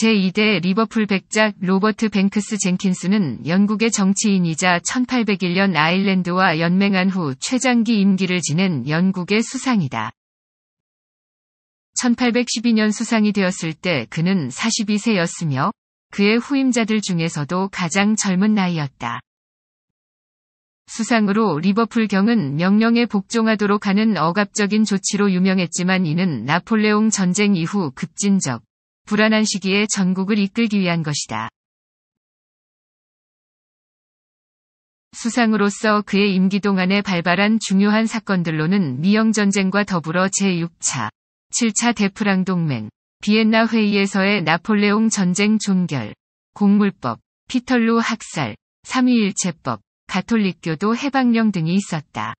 제2대 리버풀 백작 로버트 뱅크스 젠킨스는 영국의 정치인이자 1801년 아일랜드와 연맹한 후 최장기 임기를 지낸 영국의 수상이다. 1812년 수상이 되었을 때 그는 42세였으며 그의 후임자들 중에서도 가장 젊은 나이였다. 수상으로 리버풀 경은 명령에 복종하도록 하는 억압적인 조치로 유명했지만 이는 나폴레옹 전쟁 이후 급진적, 불안한 시기에 전국을 이끌기 위한 것이다. 수상으로서 그의 임기 동안에 발발한 중요한 사건들로는 미영전쟁과 더불어 제6차, 7차 대프랑 동맹, 비엔나 회의에서의 나폴레옹 전쟁 종결, 공물법, 피털루 학살, 3위일체법 가톨릭교도 해방령 등이 있었다.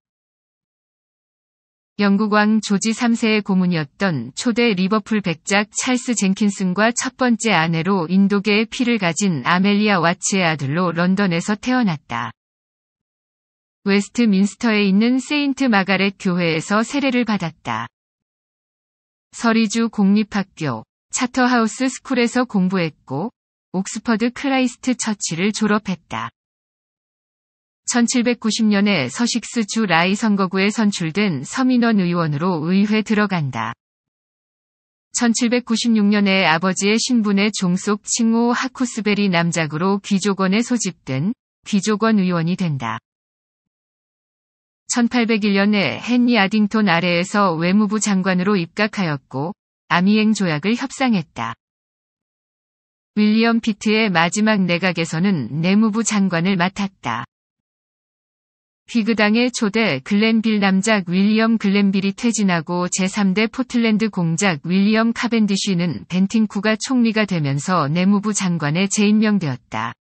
영국 왕 조지 3세의 고문이었던 초대 리버풀 백작 찰스 젠킨슨과 첫 번째 아내로 인도계의 피를 가진 아멜리아 와츠의 아들로 런던에서 태어났다. 웨스트민스터에 있는 세인트 마가렛 교회에서 세례를 받았다. 서리주 공립학교, 차터하우스 스쿨에서 공부했고, 옥스퍼드 크라이스트 처치를 졸업했다. 1790년에 서식스 주 라이 선거구에 선출된 서민원 의원으로 의회 들어간다. 1796년에 아버지의 신분의 종속 칭호 하쿠스베리 남작으로 귀족원에 소집된 귀족원 의원이 된다. 1801년에 헨리 아딩톤 아래에서 외무부 장관으로 입각하였고 아미행 조약을 협상했다. 윌리엄 피트의 마지막 내각에서는 내무부 장관을 맡았다. 휘그당의 초대 글렌빌 남작 윌리엄 글렌빌이 퇴진하고 제3대 포틀랜드 공작 윌리엄 카벤디쉬는 벤팅쿠가 총리가 되면서 내무부 장관에 재임명되었다.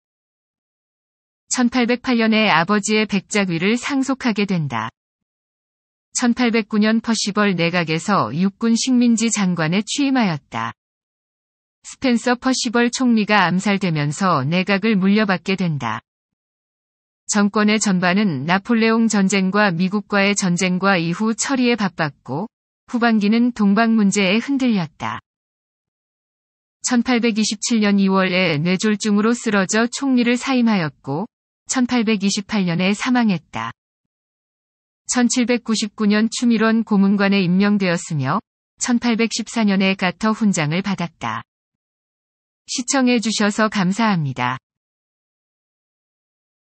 1808년에 아버지의 백작위를 상속하게 된다. 1809년 퍼시벌 내각에서 육군 식민지 장관에 취임하였다. 스펜서 퍼시벌 총리가 암살되면서 내각을 물려받게 된다. 정권의 전반은 나폴레옹 전쟁과 미국과의 전쟁과 이후 처리에 바빴고 후반기는 동방 문제에 흔들렸다. 1827년 2월에 뇌졸중으로 쓰러져 총리를 사임하였고 1828년에 사망했다. 1799년 추밀원 고문관에 임명되었으며 1814년에 가터 훈장을 받았다. 시청해주셔서 감사합니다.